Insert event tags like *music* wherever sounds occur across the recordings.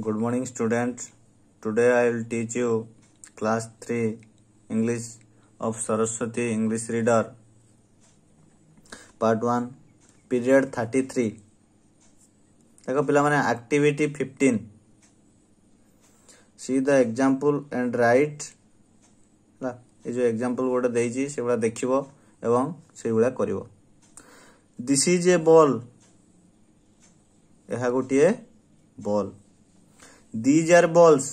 good morning students today i will teach you class 3 english of saraswati english reader part 1 period 33 देखो पिला माने activity 15 C the example and right ला ए जो example गोटे देइची सेगुला देखिबो एवं सेगुला करिवो दिस इज ए बॉल ଏହା ଗୋଟିଏ ବଲ୍ दीज आर बल्स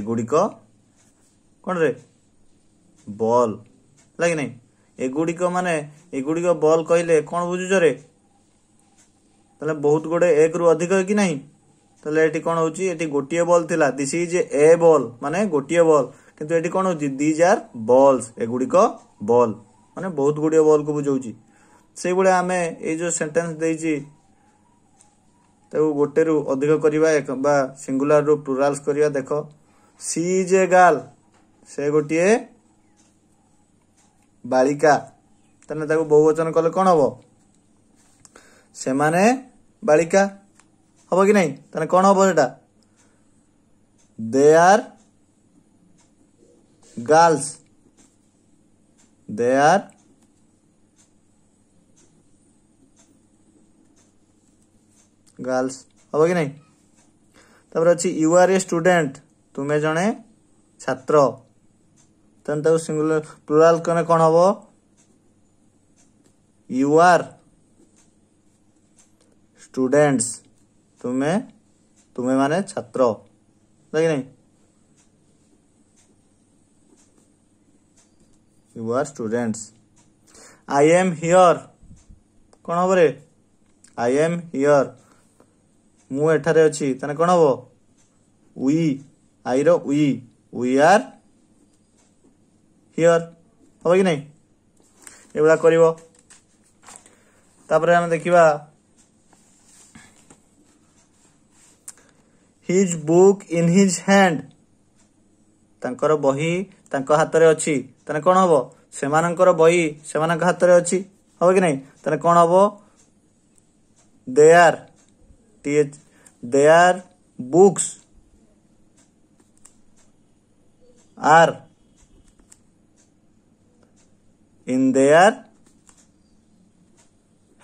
एगुड़िक कौन रे बल लगे ना एगुड़िक मान एगुड़िक बल कह कौन बुझुच रे तले बहुत गुड़े एक रु अधिक कि ना तो ये कौन होती गोटे बल थी दिस इज ए बल मान गोटे बल कि कौन दीज आर बल्स एगुड़िक बल मान बहुत गुड़िया बल को बुझे से भाया आम ये सेन्टेन्स देखिए ତାକୁ ଗୋଟେରୁ ଅଧିକ କରିବା ବା ସିଙ୍ଗୁଲାରରୁ ପ୍ଲୁରାଲ୍ସ କରିବା ଦେଖ ସି ଇଜ୍ ଏ ଗାର୍ଲ ସେ ଗୋଟିଏ ବାଳିକା ତାହେଲେ ତାକୁ ବହୁବଚନ କଲେ କ'ଣ ହବ ସେମାନେ ବାଳିକା ହବ କି ନାହିଁ ତାହେଲେ କ'ଣ ହବ ସେଟା ଦେ ଆର୍ ଗାର୍ଲସ୍ ଦେ ଆର୍ गर्ल्स हम कि नहीं अच्छे यू आर ए स्टूडेंट तुम्हें जड़े छात्र सिंगुलर प्लूराल कने कौन हम यू आर स्टूडेंट्स तुम्हें तुम्हें माने छात्र नहीं you are students I am here कौन हम रे आई एम हिअर ମୁଁ ଏଠାରେ ଅଛି ତାହେଲେ କ'ଣ ହେବ ଉଇ ଆଇର ଉଇ ଉଇ ଆର୍ ହିଅର୍ ହେବ କି ନାହିଁ ଏଗୁଡ଼ା କରିବ ତାପରେ ଆମେ ଦେଖିବା his book in his hand ତାଙ୍କର ବହି ତାଙ୍କ ହାତରେ ଅଛି ତାହେଲେ କ'ଣ ହେବ ସେମାନଙ୍କର ବହି ସେମାନଙ୍କ ହାତରେ ଅଛି ହେବ କି ନାହିଁ ତାହେଲେ କ'ଣ ହେବ ଦେ ଆର୍ teach their books are in their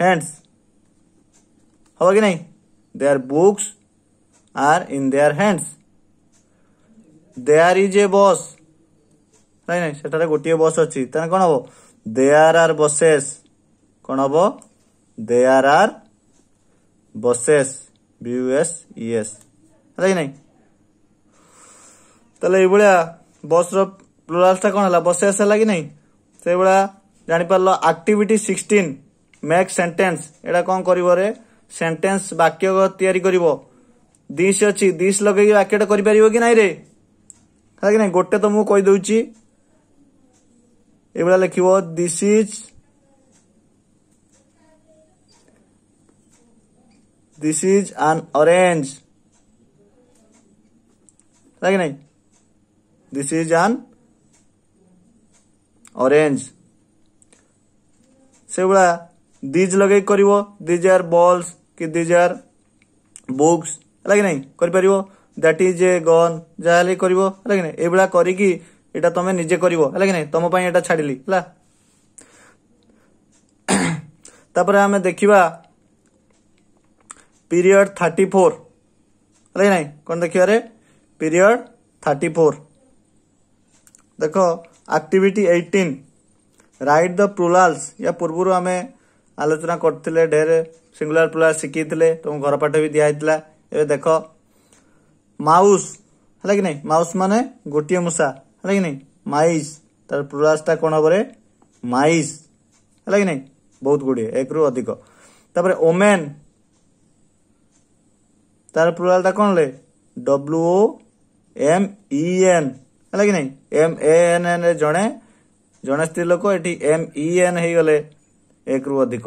hands होगा कि नहीं their books are in their hands there is a boss ନାଇଁ ନାଇଁ ସେଠାରେ ଗୋଟିଏ ବସ୍ ଅଛି ତାହେଲେ କ'ଣ ହବ ଦେୟାର ଆର୍ ବସେସ୍ କ'ଣ ହବ there are buses B U S E S ହେଲା କି ନାହିଁ ତାହେଲେ ଏଇଭଳିଆ ବସ୍ର ପ୍ଲୋରାଲ୍ସଟା କ'ଣ ହେଲା ବସେସ୍ ହେଲା କି ନାହିଁ ସେଇଭଳିଆ ଜାଣିପାରିଲ ଆକ୍ଟିଭିଟି ସିକ୍ସଟିନ୍ ମେକ୍ ସେଣ୍ଟେନ୍ସ ଏଇଟା କ'ଣ କରିବ ରେ ସେଣ୍ଟେନ୍ସ ବାକ୍ୟ ତିଆରି କରିବ ଦିଶ ଅଛି ଦିଶ ଲଗେଇକି ବାକ୍ୟଟା କରିପାରିବ କି ନାହିଁ ରେ ହେଲା କି ନାହିଁ ଗୋଟେ ତ ମୁଁ କହିଦେଉଛି ଏଇଭଳିଆ ଲେଖିବ this is this is an orange नहीं दिस इज एन ऑरेंज से सेगुड़ा दिज लगे कर दिज आर बल्स कि दिज आर बुक्स है कि नहीं कर दैट इज ए गन जहाँ कर यही करी এটা তুমি নিজে করিব छाड़ी है নাই आम देखा पीरियड थर्टी फोर अरे ना कौन देखे पीरियड थर्टी फोर देखो activity eighteen write the plurals या पूर्व आम आलोचना करते ढेर सिंगुलर प्लुराल शिखी तुम घर पाठ भी दिखाई देख माउस है कि नहीं माउस मान गोटे मूसा है कि नहीं माइस तार प्लुराल्सटा कौन हम माइस है कि नहीं बहुत गुड़े एक रु अधिक ओमेन ତାର ପ୍ଲୁରାଲଟା କ'ଣ ଲେ W O M E N ହେଲା କି ନାହିଁ ଏମ୍ ଏ ଏନ୍ ଏନ୍ ଜଣେ ଜଣେ ସ୍ତ୍ରୀ ଲୋକ ଏଠି ଏମ୍ ଇ ଏନ୍ ହେଇଗଲେ ଏକରୁ ଅଧିକ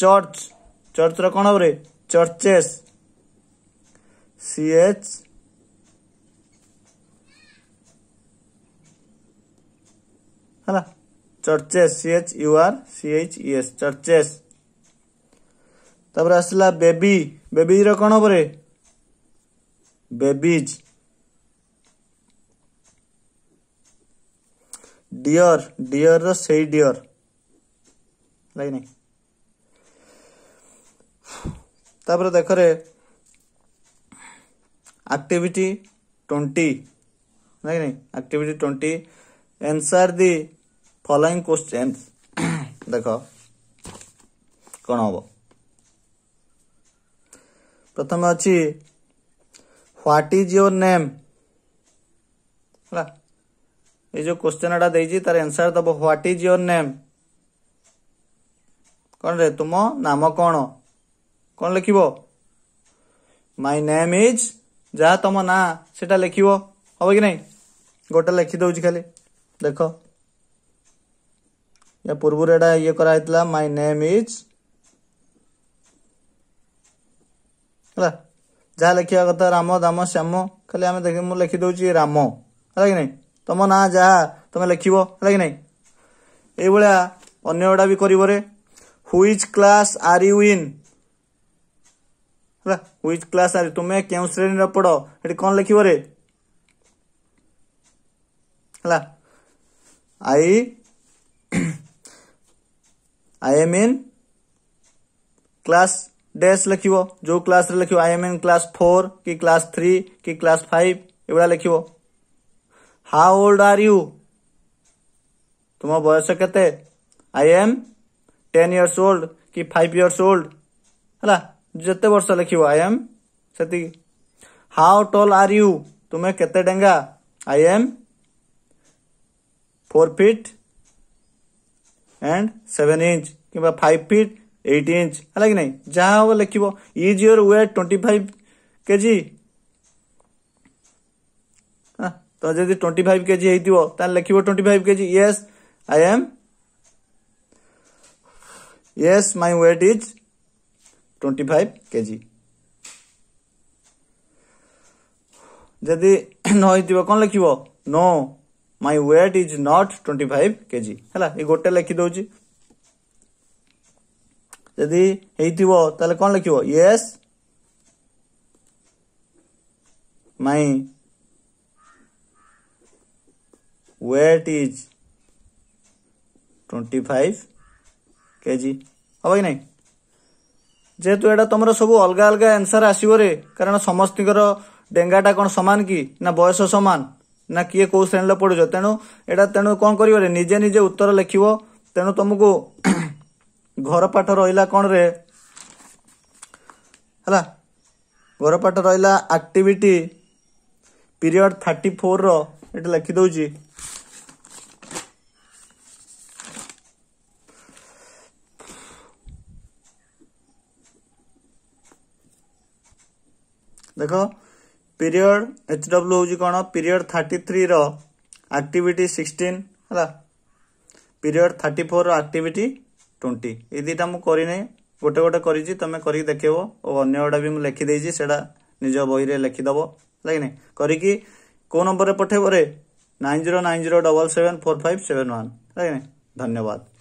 ଚର୍ଚ୍ଚ ଚର୍ଚ୍ଚର କ'ଣ ହବରେ ଚର୍ଚ୍ଚେସ୍ ସି ଏଚ୍ ହେଲା churches C H U R C H E S churches ତାପରେ ଆସିଲା ବେବି ବେବିର କ'ଣ ହବରେ babies deer deer ର ସେଇ deer ଲାଇକ୍ ନାଇଁ ତାପରେ ଦେଖରେ ଆକ୍ଟିଭିଟି ଟ୍ୱେଣ୍ଟି ନାଇଁ ନାଇଁ activity twenty answer the following question ଦେଖ କ'ଣ ହବ ପ୍ରଥମେ ଅଛି ହ୍ୱାଟ୍ ଇଜ୍ ୟୋର୍ ନେମ୍ ହେଲା ଏ ଯୋଉ କ୍ୱେଶ୍ଚନ୍ ଏଟା ଦେଇଛି ତାର ଆନ୍ସର ଦବ ହ୍ୱାଟ୍ ଇଜ୍ ୟୋର୍ ନେମ୍ କ'ଣ ରେ ତୁମ ନାମ କ'ଣ କ'ଣ ଲେଖିବ ମାଇ ନେମ୍ ଇଜ୍ ଯାହା ତମ ନାଁ ସେଟା ଲେଖିବ ହବ କି ନାହିଁ ଗୋଟେ ଲେଖିଦେଉଛି ଖାଲି ଦେଖ ୟା ପୂର୍ବରୁ ଏଇଟା ଇଏ କରାହେଇଥିଲା ମାଇ ନେମ୍ ଇଜ୍ ହେଲା ଯାହା ଲେଖିବା କଥା ରାମ ଦାମ ଶ୍ୟାମ ଖାଲି ଆମେ ଦେଖ ମୁଁ ଲେଖିଦେଉଛି ରାମ ହେଲା କି ନାହିଁ ତମ ନାଁ ଯାହା ତମେ ଲେଖିବ ହେଲା କି ନାହିଁ ଏଇଭଳିଆ ଅନ୍ୟ ଗୁଡ଼ା ବି କରିବରେ which class are you in ହେଲା ହୁଇଜ୍ କ୍ଲାସ୍ ଆର୍ ତୁମେ କେଉଁ ଶ୍ରେଣୀରେ ପଢ଼ ଏଠି କ'ଣ ଲେଖିବରେ ହେଲା I I am in class dash लिख जो क्लास लिख I am in class four कि क्लास थ्री कि क्लास फाइव एगुरा लिख हाउ ओल्ड आर यू तुम बयस के I am ten years old कि फाइव इयर्स ओल्ड है जिते वर्ष लिख आई एम से हाउ टल आर यू तुम्हें केते डेगा I am four feet and seven inch कि फाइव फिट एट इंच हाँ, तो *clears throat* है ना जहाँ हम लिख इजीओर वेट ट्वेंटी फाइव के जि तो जब ट्वेंटी फाइव के जी हो लिख ट्वेंटी फाइव के जि ये आई एम ये my weight is twenty five K G जदि नई कौन लिख no my weight is not twenty five K G है गोटे लिखिदे ଯଦି ହେଇଥିବ ତାହେଲେ କଣ ଲେଖିବ yes my weight is twenty five K G ହବ କି ନାହିଁ ଯେହେତୁ ଏଇଟା ତମର ସବୁ ଅଲଗା ଅଲଗା ଆନ୍ସର ଆସିବରେ କାରଣ ସମସ୍ତଙ୍କର ଡେଙ୍ଗାଟା କଣ ସମାନ କି ନା ବୟସ ସମାନ ନା କିଏ କୋଉ ଶ୍ରେଣୀରେ ପଢୁଛ ତେଣୁ ଏଇଟା ତେଣୁ କଣ କରିବରେ ନିଜେ ନିଜେ ଉତ୍ତର ଲେଖିବ ତେଣୁ ତମକୁ ଘର ପାଠ ରହିଲା କ'ଣରେ ହେଲା ଘର ପାଠ ରହିଲା ଆକ୍ଟିଭିଟି ପିରିୟଡ୍ ଥାର୍ଟି ଫୋର୍ର ଏଠି ଲେଖିଦେଉଛି ଦେଖ ପିରିୟଡ୍ ଏଚ୍ ଡବ୍ଲ୍ୟୁ ହେଉଛି କ'ଣ ପିରିୟଡ୍ ଥାର୍ଟି ଥ୍ରୀର ଆକ୍ଟିଭିଟି ସିକ୍ସଟିନ୍ ହେଲା ପିରିୟଡ୍ ଥାର୍ଟି ଫୋର୍ର ଆକ୍ଟିଭିଟି ଟ୍ୱେଣ୍ଟି ଏଇ ଦୁଇଟା ମୁଁ କରିନି ଗୋଟେ ଗୋଟେ କରିଛି ତମେ କରିକି ଦେଖିବ ଓ ଅନ୍ୟ ଗୋଟେ ବି ମୁଁ ଲେଖିଦେଇଛି ସେଇଟା ନିଜ ବହିରେ ଲେଖିଦେବ ହେଲା କି ନାହିଁ କରିକି କେଉଁ ନମ୍ବରରେ ପଠେଇବରେ nine zero nine zero double seven four five seven one ହେଲା କି ନାହିଁ ଧନ୍ୟବାଦ